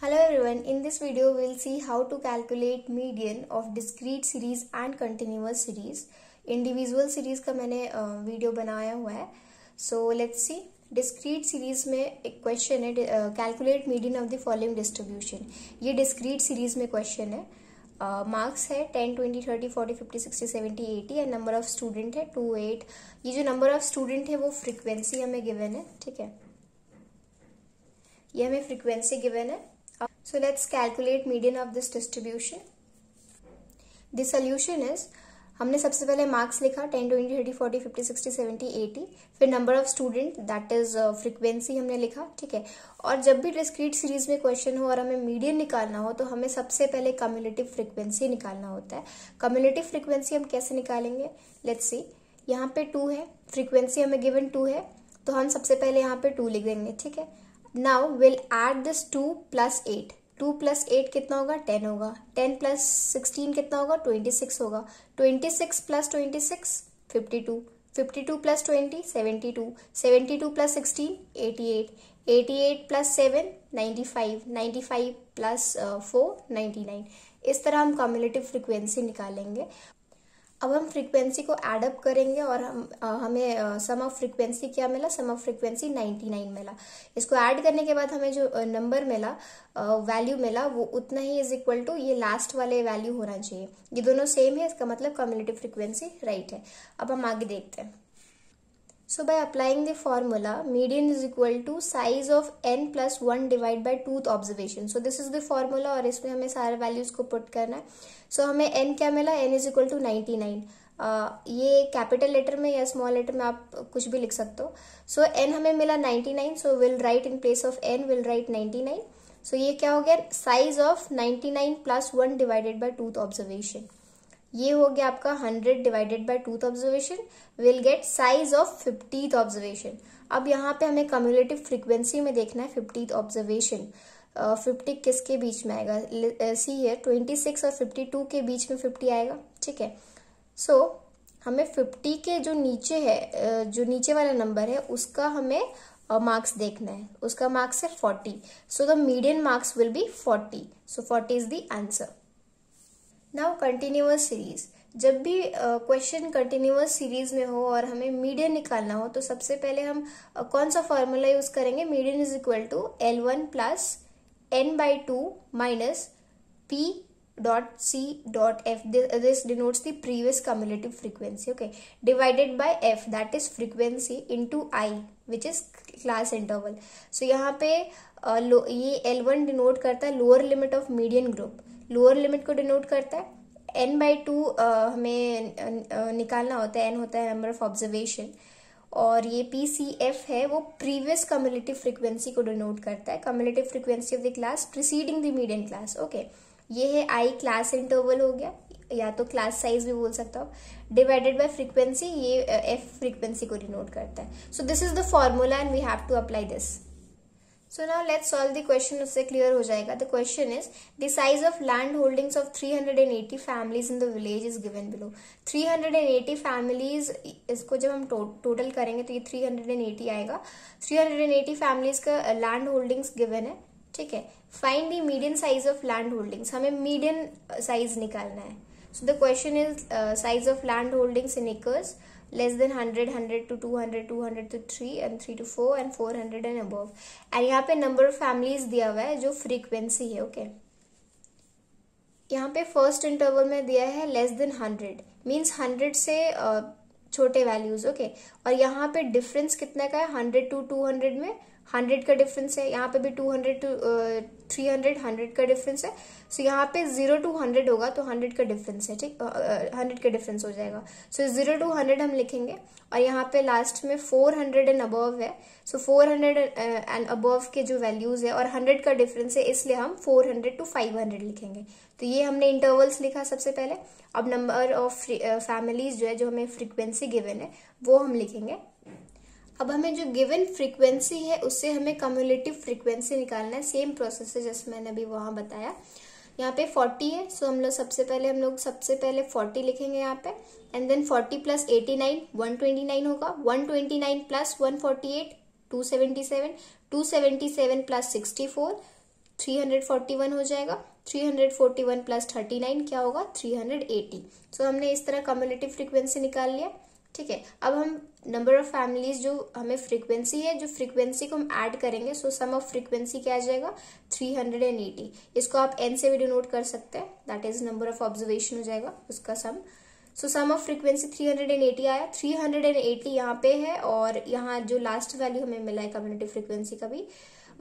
Hello everyone, in this video we will see how to calculate median of discrete series and continuous series. Individual series का मैंने video बनाया हुआ है so let's see discrete series में एक question है calculate median of the following distribution ये discrete series में क्वेश्चन है मार्क्स है ten twenty thirty forty fifty sixty seventy eighty and number of student है टू एट ये जो नंबर ऑफ स्टूडेंट है वो फ्रिक्वेंसी हमें गिवन है ठीक है ये हमें फ्रिक्वेंसी गिवन है So let's calculate median of this distribution. The solution is हमने सबसे पहले मार्क्स लिखा ten twenty thirty forty fifty sixty seventy eighty फिर number of student that is frequency हमने लिखा ठीक है और जब भी डिस्क्रीट सीरीज में क्वेश्चन हो और हमें मीडियन निकालना हो तो हमें सबसे पहले कम्युनिटिव फ्रिक्वेंसी निकालना होता है कम्युनिटिव फ्रिक्वेंसी हम कैसे निकालेंगे लेट्स सी यहाँ पे टू है फ्रिक्वेंसी हमें गिवन टू है तो हम सबसे पहले यहाँ पे टू लिख देंगे ठीक है now will add this two plus eight two plus eight कितना होगा टेन होगा टेन प्लस सिक्सटीन कितना होगा ट्वेंटी सिक्स होगा twenty six plus twenty six fifty two fifty two plus twenty seventy two seventy two plus sixteen eighty eight eighty eight plus seven ninety five ninety five plus four ninety nine इस तरह हम cumulative frequency निकालेंगे अब हम frequency को add up करेंगे और हम आ, हमें सम ऑफ फ्रीक्वेंसी क्या मिला सम ऑफ फ्रीक्वेंसी 99 मिला इसको ऐड करने के बाद हमें जो नंबर मिला वैल्यू मिला वो उतना ही इज इक्वल टू ये लास्ट वाले वैल्यू होना चाहिए ये दोनों सेम है इसका मतलब कम्युनिटी फ्रीक्वेंसी राइट है अब हम आगे देखते हैं So by applying the formula, median is equal to size of n plus 1 divided by tooth observation. So this is the formula और इसमें हमें सारे values को put करना है So हमें n क्या मिला n is equal to 99. Uh, ये कैपिटल लेटर में या स्मॉल लेटर में आप कुछ भी लिख सकते हो सो so, n हमें मिला 99 so will write in place of n will write 99 so so, ये क्या हो गया size of 99 plus one divided by twoth observation ये हो गया आपका हंड्रेड डिवाइडेड बाय टूथ तो observation will get size of fiftieth तो ऑब्जर्वेशन अब यहाँ पे हमें कम्युलेटिव फ्रिक्वेंसी में देखना है फिफ्टीथ तो ऑब्जर्वेशन फिफ्टी किसके बीच में आएगा सी है ट्वेंटी सिक्स और फिफ्टी टू के बीच में फिफ्टी आएगा ठीक है सो so, हमें फिफ्टी के जो नीचे है जो नीचे वाला नंबर है उसका हमें मार्क्स uh, देखना है उसका मार्क्स है forty so the medium marks will be forty so forty is the answer now continuous series जब भी क्वेश्चन कंटिन्यूअस सीरीज में हो और हमें मीडियन निकालना हो तो सबसे पहले हम uh, कौन सा फॉर्मूला यूज करेंगे median is equal to L one plus N by two minus P dot C dot F this denotes the previous cumulative frequency okay divided by F that is frequency into I which is class interval so यहाँ पे ये L one denote करता है lower limit of median group lower limit को denote करता है N by to हमें निकालना होता है एन होता है नंबर ऑफ ऑब्जर्वेशन और ये पी सी एफ है वो प्रीवियस कम्युलेटिव फ्रिक्वेंसी को डिनोट करता है cumulative frequency of the class preceding the medium class okay ये है आई क्लास इंटरवल हो गया या तो क्लास साइज भी बोल सकता हो डिवाइडेड बाय फ्रीक्वेंसी ये एफ फ्रीक्वेंसी को डिनोट करता है so this is the formula and we have to apply this so now let's solve the question उससे क्लियर हो जाएगा the question is the size of land holdings of 380 families in the village is given below 380 families इसको जब हम total करेंगे तो ये 380 आएगा 380 फैमिलीज का लैंड होल्डिंग्स गिवन है ठीक है find the medium size of land holdings हमें मीडियम साइज uh, निकालना है so the question is size of land holdings in acres less than 100 100 to 200 200 to 3 and 3 to 4 and 400 and above and यहाँ पे number of families दिया हुआ है जो frequency है ओके okay? यहाँ पे फर्स्ट इंटरवल में दिया है less than hundred means hundred से uh, छोटे वैल्यूज ओके okay? और यहाँ पे डिफरेंस कितने का है हंड्रेड टू टू हंड्रेड में हंड्रेड का डिफरेंस है यहाँ पे भी two hundred to three hundred hundred का डिफरेंस है सो so, यहाँ पे जीरो टू हंड्रेड होगा तो हंड्रेड का डिफरेंस है ठीक हंड्रेड uh, uh, का डिफरेंस हो जाएगा सो जीरो टू हंड्रेड हम लिखेंगे और यहाँ पे लास्ट में फोर हंड्रेड एंड अबव है so four hundred and above के जो वैल्यूज है और हंड्रेड का डिफरेंस है इसलिए हम four hundred to five hundred लिखेंगे तो ये हमने इंटरवल्स लिखा सबसे पहले अब नंबर ऑफ फैमिलीज जो है जो हमें फ्रिक्वेंसी गिवन है वो हम लिखेंगे अब हमें जो गिवन फ्रीक्वेंसी है उससे हमें कम्युलेटिव फ्रीक्वेंसी निकालना है सेम प्रोसेस है जैसे मैंने अभी वहाँ बताया यहाँ पे 40 है सो हम लोग सबसे पहले हम लोग सबसे पहले 40 लिखेंगे यहाँ पे एंड देन 40 प्लस 89 129 होगा 129 प्लस 148 277 277 प्लस 64 341 हो जाएगा 341 प्लस 39 क्या होगा 380 सो so, हमने इस तरह कम्युलेटिव फ्रीक्वेंसी निकाल लिया ठीक है अब हम नंबर ऑफ फैमिलीज जो हमें फ्रीक्वेंसी है जो फ्रीक्वेंसी को हम ऐड करेंगे सो सम ऑफ फ्रीक्वेंसी क्या आ जाएगा 380 इसको आप एन से भी डिनोट कर सकते हैं that is number of observation हो जाएगा उसका सम सो सम ऑफ फ्रीक्वेंसी 380 आया 380 यहाँ पे है और यहाँ जो लास्ट वैल्यू हमें मिला है कम्युनिटी फ्रीक्वेंसी का भी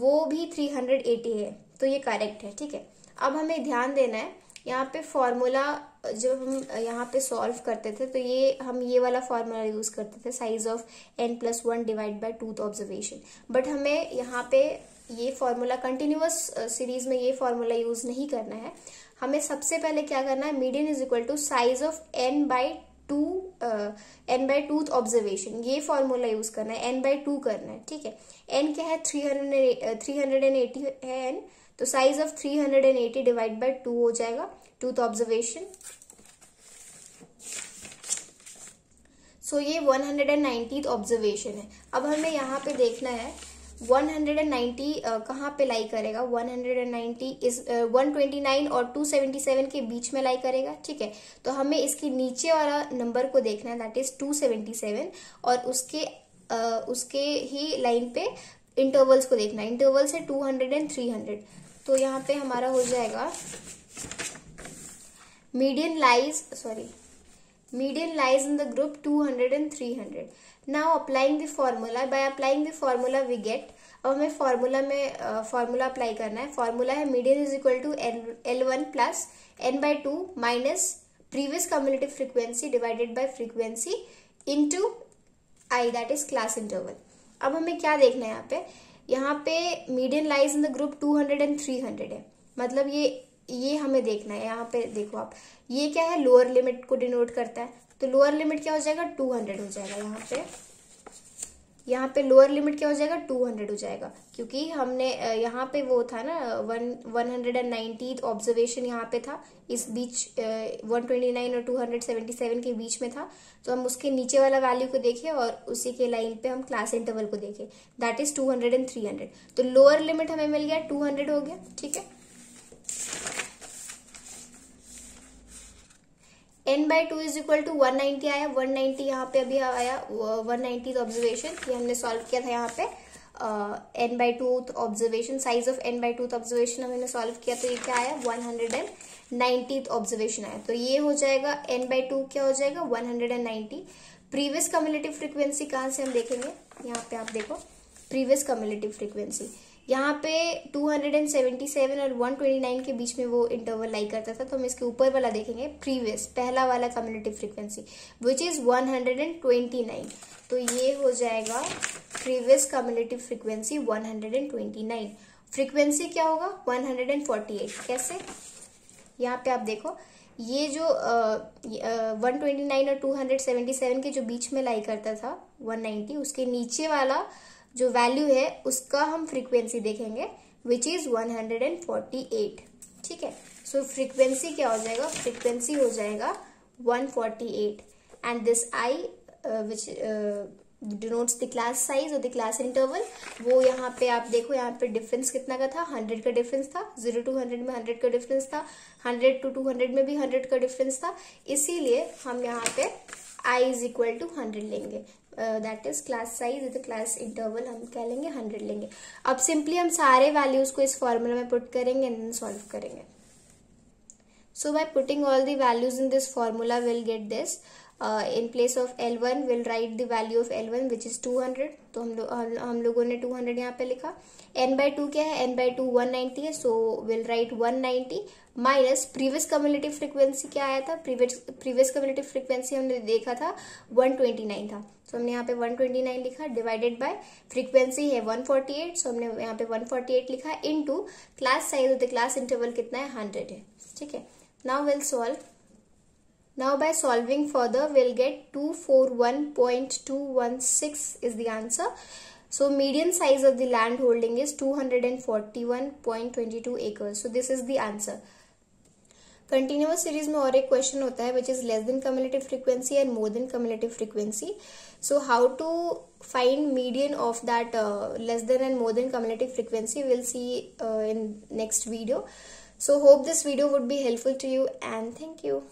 वो भी 380 है तो ये करेक्ट है ठीक है अब हमें ध्यान देना है यहाँ पे फॉर्मूला जब हम यहाँ पे सॉल्व करते थे तो ये हम ये वाला फार्मूला यूज़ करते थे size of N plus one divide by twoth observation but हमें यहाँ पे ये फार्मूला कंटिन्यूस सीरीज में ये फार्मूला यूज़ नहीं करना है हमें सबसे पहले क्या करना है median is equal to size of N by two N by twoth observation ये फॉर्मूला यूज करना है एन बाई टू करना है ठीक है एन क्या है three hundred three hundred and eighty है एन तो size of 380 divide by two हो जाएगा टूथ ऑब्जर्वेशन सो ये 190th ऑब्जर्वेशन है अब हमें यहाँ पे देखना है 190 uh, कहाँ पे लाई करेगा 190 इस ट्वेंटी 129 और 277 के बीच में लाई करेगा ठीक है तो हमें इसके नीचे वाला नंबर को देखना है दैट इज 277 और उसके आ, उसके ही लाइन पे इंटरवल्स को देखना है इंटरवल्स है 200 एंड 300 तो यहाँ पे हमारा हो जाएगा median lies sorry median lies in the group 200 and 300 now applying the formula by applying the formula we get अब हमें फॉर्मूला में फॉर्मूला अप्लाई करना है फॉर्मूला है median is equal to N L one plus N by two minus previous community frequency divided by frequency into I that is class interval अब हमें क्या देखना है यहाँ पे यहाँ पे medium lies in the group two hundred and three hundred है मतलब ये ये हमें देखना है यहाँ पे देखो आप ये क्या है लोअर लिमिट को डिनोट करता है तो लोअर लिमिट क्या हो जाएगा टू हंड्रेड हो जाएगा यहाँ पे यहाँ पे लोअर लिमिट क्या हो जाएगा टू हंड्रेड हो जाएगा क्योंकि हमने यहाँ पे वो था ना one one hundred and ninety observation यहाँ पे था इस बीच वन ट्वेंटी नाइन और टू हंड्रेड सेवेंटी सेवन के बीच में था तो हम उसके नीचे वाला वैल्यू को देखें और उसी के लाइन पे हम क्लास इंटरवल को देखें that is two hundred and three hundred तो लोअर लिमिट हमें मिल गया टू हंड्रेड हो गया ठीक है N by two is equal to one ninety आया वन नाइन्टी यहाँ पे अभी आया वन नाइनटी ऑब्जर्वेशन ये हमने सॉल्व किया था यहाँ पे N by two observation size of N by two observation हमने सॉल्व किया तो ये क्या आया one hundred and ninety observation आया तो ये हो जाएगा एन बाई टू क्या हो जाएगा one hundred and ninety previous cumulative frequency कहाँ से हम देखेंगे यहाँ पे आप देखो प्रीवियस कम्युलेटिव फ्रिक्वेंसी यहाँ पे 277 और 129 के बीच में वो इंटरवल लाई करता था तो हम इसके ऊपर वाला देखेंगे प्रीवियस पहला वाला कम्युनिटी फ्रीक्वेंसी विच इज़ 129 तो ये हो जाएगा प्रीवियस कम्युनिटी फ्रीक्वेंसी 129 फ्रीक्वेंसी क्या होगा 148 कैसे यहाँ पे आप देखो ये जो वन ट्वेंटी नाइन और टू हंड्रेड सेवेंटी सेवन के जो बीच में लाई करता था वन नाइन्टी उसके नीचे वाला जो वैल्यू है उसका हम फ्रीक्वेंसी देखेंगे विच इज 148 ठीक है सो so, फ्रीक्वेंसी क्या हो जाएगा फ्रीक्वेंसी हो जाएगा 148 and this I which denotes the class size और द क्लास इंटरवल वो यहाँ पे आप देखो यहाँ पे डिफरेंस कितना का था हंड्रेड का डिफरेंस था जीरो टू हंड्रेड में हंड्रेड का डिफरेंस था हंड्रेड टू टू हंड्रेड में भी हंड्रेड का डिफरेंस था इसीलिए हम यहाँ पे I is equal to hundred लेंगे दैट इज क्लास साइज तो क्लास इंटरवल हम क्या लेंगे हंड्रेड लेंगे अब सिंपली हम सारे वैल्यूज को इस फॉर्मूला में पुट करेंगे एंड सॉल्व करेंगे so by putting all the values in this formula will get this uh, in place of L1 the value of L one which is two hundred तो हम लोग हम, लोगों ने टू हंड्रेड यहाँ पे लिखा एन बाई टू क्या है बाई टू वन नाइन्टी है will write one ninety minus previous community frequency क्या आया था प्रीवियस प्रीवियस कम्युनिटी फ्रिक्वेंसी हमने देखा था वन ट्वेंटी नाइन था सो so, हमने यहाँ पे वन ट्वेंटी नाइन लिखा डिवाइडेड बाय फ्रीक्वेंसी है एट सो हमने यहाँ पे एट लिखा into class size of class interval कितना है हंड्रेड है ठीक है now will solve Now by solving further, we'll get 241.216 is the answer. So median size of the land holding is 241.22 acres. So this is the answer. Continuous series mein aur ek question hota hai which is less than cumulative frequency and more than cumulative frequency. So how to find median of that uh, less than and more than cumulative frequency we'll see uh, in next video. So hope this video would be helpful to you and thank you.